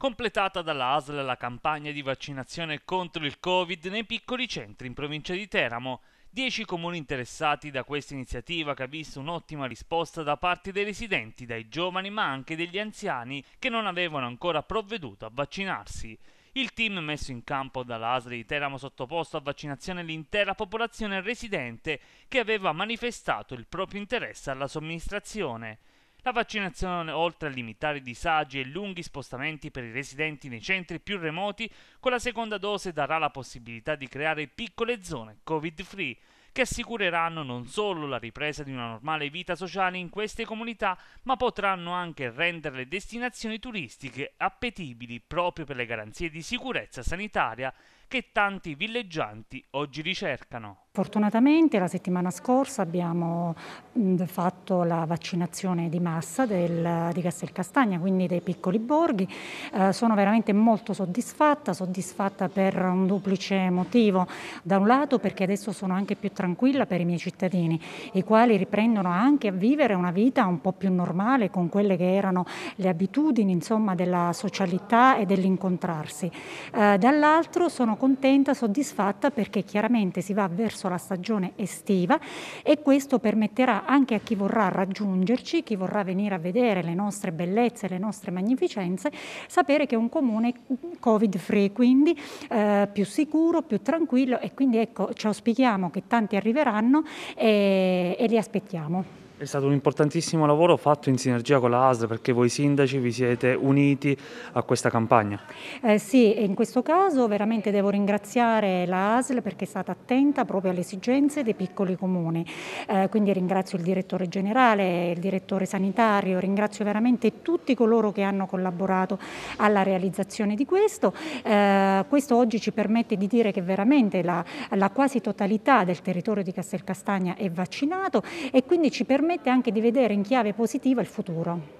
completata dall'ASL la campagna di vaccinazione contro il Covid nei piccoli centri in provincia di Teramo. Dieci comuni interessati da questa iniziativa che ha visto un'ottima risposta da parte dei residenti, dai giovani ma anche degli anziani che non avevano ancora provveduto a vaccinarsi. Il team messo in campo dall'ASL di Teramo sottoposto a vaccinazione l'intera popolazione residente che aveva manifestato il proprio interesse alla somministrazione. La vaccinazione, oltre a limitare i disagi e lunghi spostamenti per i residenti nei centri più remoti, con la seconda dose darà la possibilità di creare piccole zone Covid-free che assicureranno non solo la ripresa di una normale vita sociale in queste comunità, ma potranno anche rendere le destinazioni turistiche appetibili proprio per le garanzie di sicurezza sanitaria che tanti villeggianti oggi ricercano. Fortunatamente la settimana scorsa abbiamo fatto la vaccinazione di massa del, di Castelcastagna, quindi dei piccoli borghi. Eh, sono veramente molto soddisfatta, soddisfatta per un duplice motivo. Da un lato perché adesso sono anche più tranquilla per i miei cittadini, i quali riprendono anche a vivere una vita un po' più normale con quelle che erano le abitudini insomma, della socialità e dell'incontrarsi. Eh, dall'altro sono contenta, soddisfatta perché chiaramente si va verso la stagione estiva e questo permetterà anche a chi vorrà raggiungerci, chi vorrà venire a vedere le nostre bellezze, le nostre magnificenze, sapere che è un comune covid free, quindi eh, più sicuro, più tranquillo e quindi ecco ci auspichiamo che tanti arriveranno e, e li aspettiamo. È stato un importantissimo lavoro fatto in sinergia con la ASL perché voi sindaci vi siete uniti a questa campagna. Eh sì, in questo caso veramente devo ringraziare la ASL perché è stata attenta proprio alle esigenze dei piccoli comuni. Eh, quindi ringrazio il direttore generale, il direttore sanitario, ringrazio veramente tutti coloro che hanno collaborato alla realizzazione di questo. Eh, questo oggi ci permette di dire che veramente la, la quasi totalità del territorio di Castelcastagna è vaccinato e quindi ci permette permette anche di vedere in chiave positiva il futuro.